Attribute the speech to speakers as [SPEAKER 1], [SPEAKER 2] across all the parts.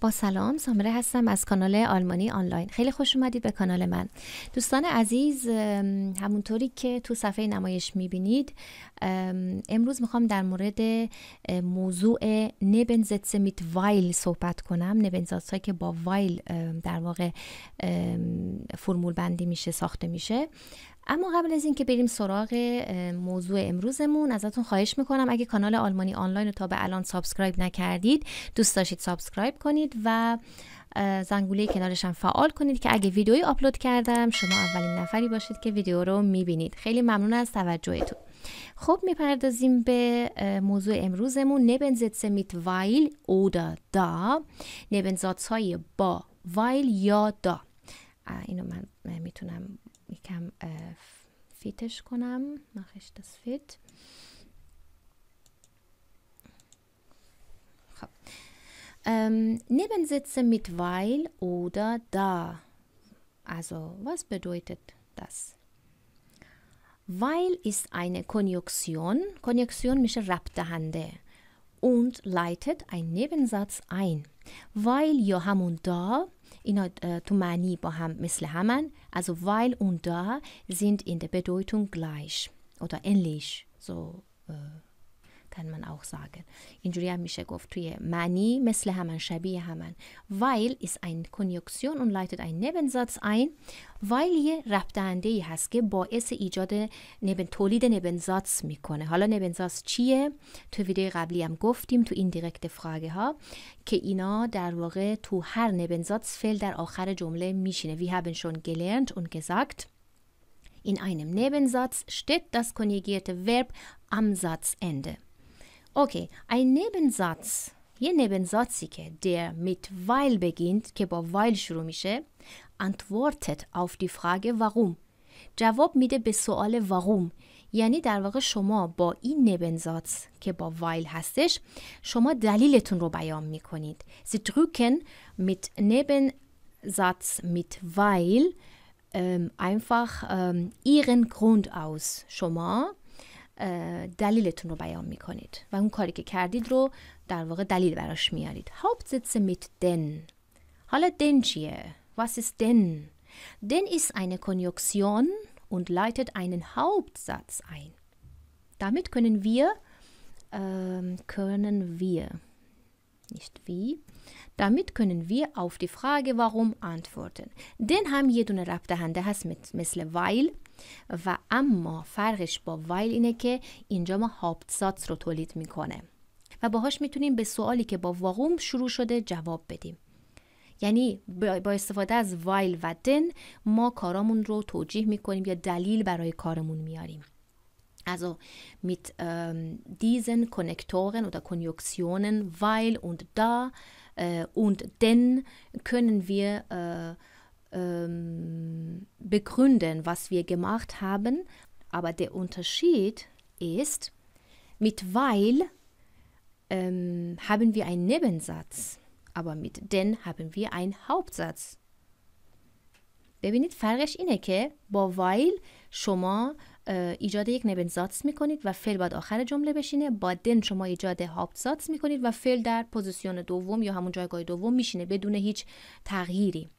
[SPEAKER 1] با سلام سامره هستم از کانال آلمانی آنلاین خیلی خوش اومدید به کانال من دوستان عزیز همونطوری که تو صفحه نمایش میبینید امروز میخوام در مورد موضوع نبنزتس میت وایل صحبت کنم نبنزتس هایی که با وایل در واقع فرمول بندی میشه ساخته میشه اما قبل از اینکه بریم سراغ موضوع امروزمون ازتون خواهش میکنم اگه کانال آلمانی آنلاین رو تا به الان سابسکرایب نکردید دوست داشتید سابسکرایب کنید و زنگوله کنارش هم فعال کنید که اگه ویدیویی آپلود کردم شما اولین نفری باشید که ویدیو رو میبینید خیلی ممنون از توجهتون خب میپردازیم به موضوع امروزمون نبنزتسه میت وایل اودا دا نبنزاتس های با وایل یا دا اینو من میتونم ich یکم äh, Fetisch کنم mache ich das fit ähm, Nebensätze mit weil oder da also was bedeutet das weil ist eine Konjunktion Konjunktion mische ربط und leitet ein Nebensatz ein. Weil یا und da اینا تو معنی با هم مثل همن also weil und da sind in der Bedeutung gleich oder ähnlich so äh, kann man auch sagen. Injuria میشه گفت توی معنی مثل همان شبیه همان weil ist eine Konjunktion und leitet einen Nebensatz ein weil یه ربطنده ای هست که باعث ایجاد نبن تولید نبنزاتس میکنه حالا نبنزاتس چیه تو ویدیو قبلی هم گفتیم تو این دیرکت فراگه ها که اینا در واقع تو هر نبنزاتس فعل در آخر جمله میشینه we haben schon gelernt und gesagt In einem Nebensatz steht das konjugierte Verb am Satzende. Okay, ein Nebensatz. یه نبنزاتسی der mit weil beginnt که weil شروع antwortet auf die Frage warum جواب میده به سوال warum یعنی در واقع شما با این نبنزاتس که با weil هستش شما دلیلتون رو بیان میکنید Sie drücken mit Nebensatz mit weil ähm, einfach ähm, ihren Grund aus شما دلیلتون رو بیان میکنید و اون کاری که کردید رو در واقع دلیل براش میارید Hauptsätze mit denn حالا denn چیه؟ Was ist denn? Denn ist eine Konjunktion und leitet einen Hauptsatz ein. Damit können wir, ähm, können wir, nicht wie, damit können wir auf die Frage warum antworten. Denn haben jedone ربط دهنده هست مثل weil و اما فرقش با وایل اینه که اینجا ما هاپتساتس رو تولید میکنه و باهاش میتونیم به سوالی که با واقوم شروع شده جواب بدیم یعنی با استفاده از وایل و دن ما کارامون رو توجیه میکنیم یا دلیل برای کارمون میاریم از mit ähm, diesen Konnektoren oder Konjunktionen weil und da äh, und denn können wir ähm, begründen, was wir gemacht haben. Aber der Unterschied ist, mit weil ähm, haben wir einen Nebensatz, aber mit denn haben wir einen Hauptsatz. ببینید فرقش اینه که با وایل شما ایجاد یک نبنزاتس میکنید و فعل باید آخر جمله بشینه با دن شما ایجاد هاپزاتس میکنید و فعل در پوزیسیون دوم یا همون جایگاه دوم میشینه بدون هیچ تغییری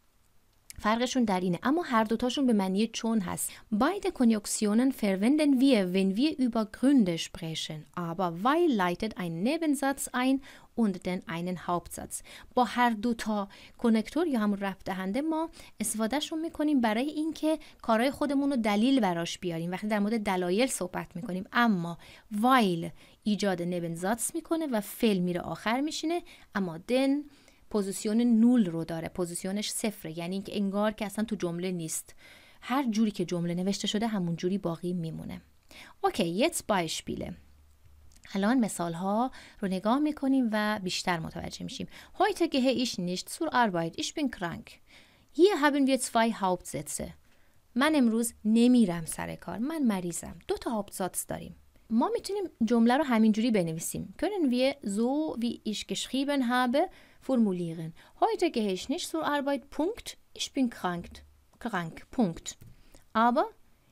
[SPEAKER 1] فرقشون در اینه اما هر دوتاشون به معنی چون هست باید Konjunktionen verwenden wir wenn wir über Gründe sprechen aber weil leitet ein Nebensatz ein und den einen Hauptsatz با هر دو تا کنکتور یا همون رفت دهنده ما استفادهشون میکنیم برای اینکه کارهای خودمون رو دلیل براش بیاریم وقتی در مورد دلایل صحبت میکنیم اما وایل ایجاد نبنزاتس میکنه و فعل میره آخر میشینه اما دن پوزیسیون نول رو داره پوزیسیونش صفره یعنی اینکه انگار که اصلا تو جمله نیست هر جوری که جمله نوشته شده همون جوری باقی میمونه اوکی یت بایشپیله الان مثال ها رو نگاه میکنیم و بیشتر متوجه میشیم هایت گه ایش نیشت سور ایش بین بین من امروز نمیرم سر کار من مریضم دو تا هاپتساتس داریم ما میتونیم جمله رو همینجوری بنویسیم کنن ویه سو وی ایش هابه formulieren. Heute gehe ich nicht zur Arbeit, Punkt. Ich bin krank, krank, Punkt. Aber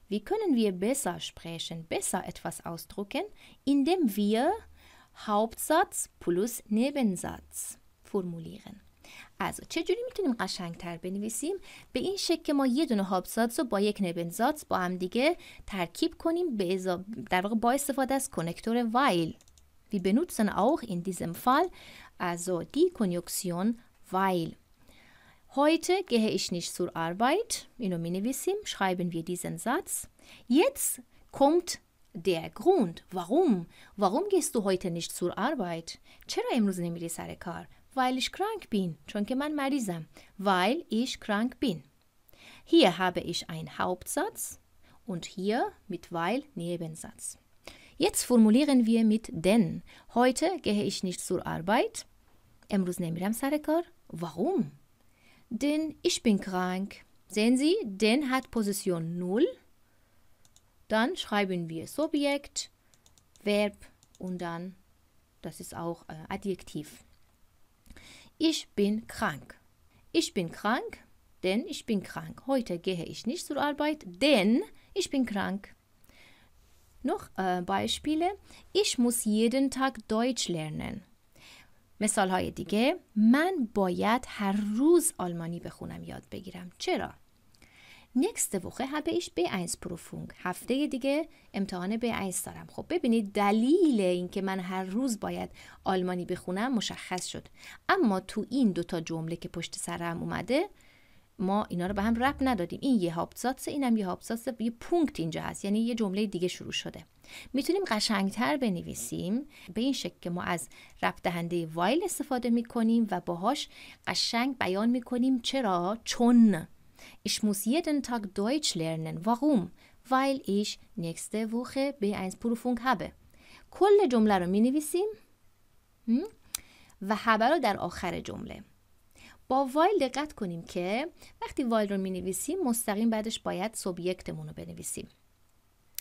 [SPEAKER 1] wie können wir besser sprechen, besser etwas ausdrucken, indem wir Hauptsatz plus Nebensatz formulieren. Also, چجوری میتونیم قشنگتر بنویسیم به این شکل که ما یه دونه هابساتس رو با یک نبنزاتس با هم دیگه ترکیب کنیم به در واقع با استفاده از کنکتور وایل wir benutzen auch in diesem Fall also die Konjunktion weil. Heute gehe ich nicht zur Arbeit. In Ominivissim schreiben wir diesen Satz. Jetzt kommt der Grund. Warum? Warum gehst du heute nicht zur Arbeit? Weil ich krank bin. Weil ich krank bin. Hier habe ich einen Hauptsatz und hier mit weil Nebensatz. Jetzt formulieren wir mit denn. Heute gehe ich nicht zur Arbeit. امروز نمیرم سر Warum? Denn ich bin krank. Sehen Sie, denn hat Position 0. Dann schreiben wir Subjekt, Verb und dann, das ist auch äh, Adjektiv. Ich bin krank. Ich bin krank, denn ich bin krank. Heute gehe ich nicht zur Arbeit, denn ich bin krank. Noch äh, Beispiele. Ich muss jeden Tag Deutsch lernen. مثال های دیگه من باید هر روز آلمانی بخونم یاد بگیرم چرا؟ نکست وقه habe ایش B1 پروفونگ هفته دیگه امتحان به 1 دارم خب ببینید دلیل اینکه من هر روز باید آلمانی بخونم مشخص شد اما تو این دوتا جمله که پشت سرم اومده ما اینا رو به هم رب ندادیم این یه این اینم یه هابزاتس یه پونکت اینجا هست یعنی یه جمله دیگه شروع شده میتونیم قشنگتر بنویسیم به این شکل که ما از رب دهنده وایل استفاده میکنیم و باهاش قشنگ بیان میکنیم چرا چون Ich muss jeden Tag Deutsch lernen. Warum? Weil ich nächste Woche b Prüfung habe. کل جمله رو مینویسیم و هبه رو در آخر جمله با وایل دقت کنیم که وقتی وایل رو می نویسیم مستقیم بعدش باید سوبیکتمون رو بنویسیم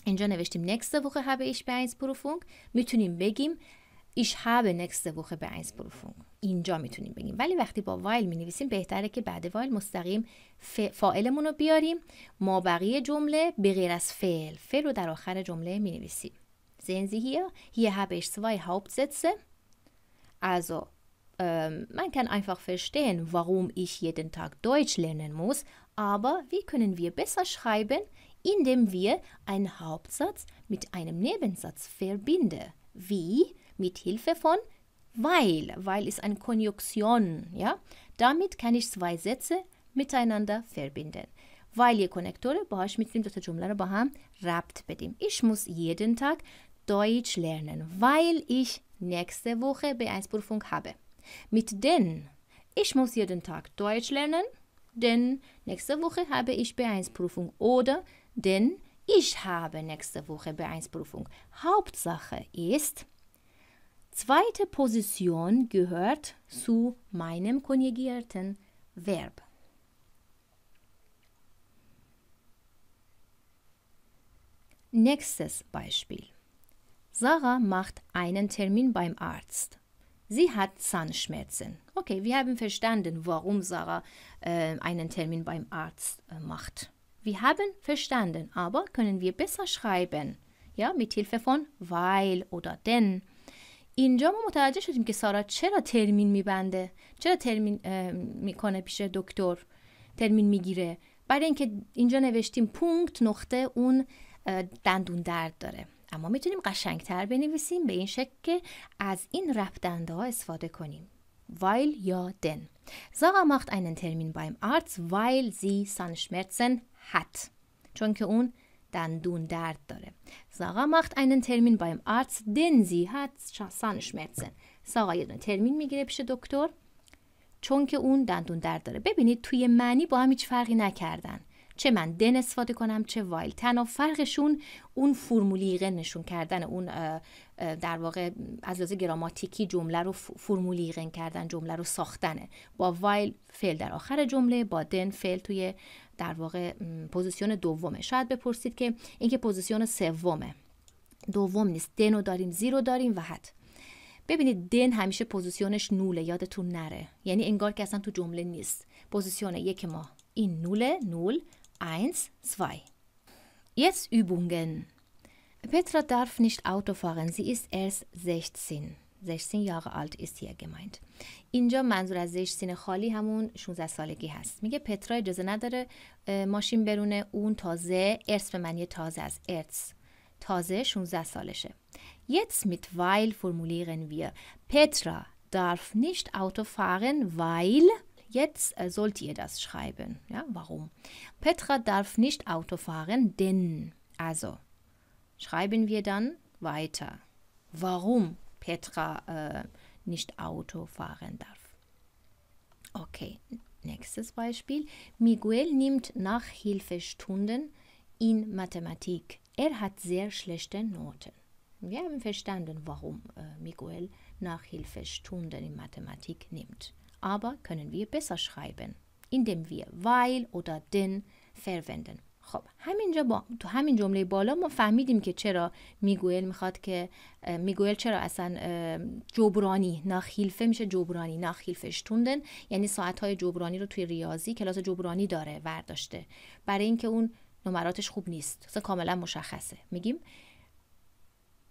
[SPEAKER 1] اینجا نوشتیم نکست وخه هبه ایش به اینز پروفونگ میتونیم بگیم ایش هبه نکست وخه به اینز پروفونگ اینجا میتونیم بگیم ولی وقتی با وایل می نویسیم بهتره که بعد وایل مستقیم ف... رو بیاریم ما بقیه جمله به غیر از فعل فعل رو در آخر جمله می نویسیم sehen Sie hier, habe ich ähm, man kann einfach verstehen, warum ich jeden Tag Deutsch lernen muss, aber wie können wir besser schreiben, indem wir einen Hauptsatz mit einem Nebensatz verbinden? Wie? Mit Hilfe von weil. Weil ist eine Konjunktion, ja? Damit kann ich zwei Sätze miteinander verbinden. Weil ihr Konnektoren باهاش میتونیم دو تا جمله رو با هم ربط Ich muss jeden Tag Deutsch lernen, weil ich nächste Woche B1-Prüfung habe mit denn. Ich muss jeden Tag Deutsch lernen, denn nächste Woche habe ich B1-Prüfung oder denn ich habe nächste Woche B1-Prüfung. Hauptsache ist, zweite Position gehört zu meinem konjugierten Verb. Nächstes Beispiel. Sarah macht einen Termin beim Arzt. Sie hat Zahnschmerzen. Okay, wir haben verstanden, warum Sarah äh, einen Termin beim Arzt äh, macht. Wir haben verstanden, aber können wir besser schreiben? Ja, mit Hilfe von weil oder denn. اینجا ما متوجه شدیم که سارا چرا ترمین میبنده چرا ترمین میکنه پیش دکتر ترمین میگیره برای اینکه اینجا نوشتیم پونکت نقطه اون دندون درد داره اما میتونیم قشنگتر بنویسیم به این شکل که از این رفتنده ها استفاده کنیم وایل یا دن زاغا macht ترمین Termin beim Arzt, weil sie Zahnschmerzen hat. چون که اون دندون درد داره. زاغا macht einen Termin beim Arzt, زی sie hat Zahnschmerzen. زاغا یه ترمین میگیره پیش دکتر چون که اون دندون درد داره. ببینید توی معنی با هم هیچ فرقی نکردن. چه من دن استفاده کنم چه وایل تنها فرقشون اون فرمولیقه نشون کردن اون در واقع از لحاظ گراماتیکی جمله رو فرمولیغن کردن جمله رو ساختنه با وایل فعل در آخر جمله با دن فعل توی در واقع پوزیسیون دومه شاید بپرسید که این که پوزیسیون سومه دوم نیست دن رو داریم زیرو داریم و ببینید دن همیشه پوزیسیونش نوله یادتون نره یعنی انگار که اصلا تو جمله نیست پوزیشن یک ما این نوله نول 1, 2. Jetzt Übungen. Petra darf nicht Auto fahren. Sie ist erst 16. 16 Jahre alt ist hier gemeint. اینجا منظور از 16 خالی همون 16 سالگی هست. میگه پترا اجازه نداره ماشین برونه اون تازه ارث به معنی تازه از ارث. تازه 16 سالشه. Jetzt mit weil formulieren wir. Petra darf nicht Auto fahren, weil Jetzt äh, sollt ihr das schreiben. Ja, warum? Petra darf nicht Auto fahren, denn. Also, schreiben wir dann weiter. Warum Petra äh, nicht Auto fahren darf. Okay, nächstes Beispiel. Miguel nimmt Nachhilfestunden in Mathematik. Er hat sehr schlechte Noten. Wir haben verstanden, warum äh, Miguel Nachhilfestunden in Mathematik nimmt. aber können wir besser schreiben indem wir weil oder den verwenden خب همینجا با تو همین جمله بالا ما فهمیدیم که چرا میگوئل میخواد که میگوئل چرا اصلا جبرانی ناخیلفه میشه جبرانی توندن، یعنی ساعتهای جبرانی رو توی ریاضی کلاس جبرانی داره ورداشته برای اینکه اون نمراتش خوب نیست اصلا کاملا مشخصه میگیم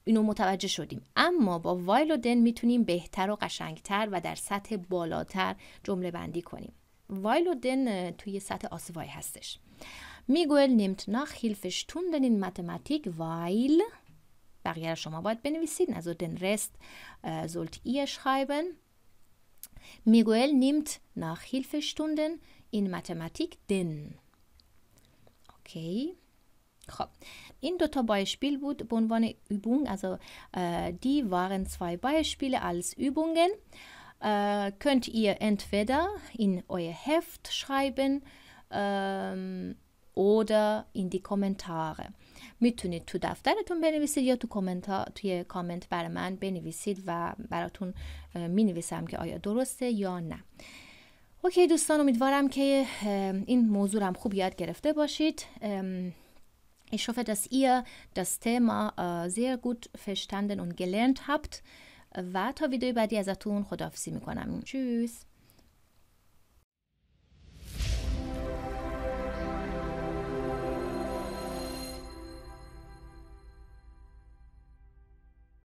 [SPEAKER 1] اینو متوجه شدیم اما با وایل و دن میتونیم بهتر و قشنگتر و در سطح بالاتر جمله بندی کنیم وایل و دن توی سطح آسوای هستش میگوئل نیمت ناخ هیلفش این متماتیک وایل بقیه شما باید بنویسید نزو دن رست زولت ایش خایبن میگوئل نیمت ناخ هیلفش این ماتماتیک دن اوکی خب این دوتا بایشپیل بود به عنوان übung also دی وارن waren بایشپیل از als Übungen ایر könnt این entweder هفت euer Heft schreiben دی oder in میتونید تو دفترتون بنویسید یا تو کامنت توی کامنت برای من بنویسید و براتون می نویسم که آیا درسته یا نه اوکی دوستان امیدوارم که این موضوع هم خوب یاد گرفته باشید Ich hoffe, dass ihr das Thema äh, sehr gut verstanden und gelernt habt. Weiter wieder über die Saturn. خداحافظی میکنم. Tschüss.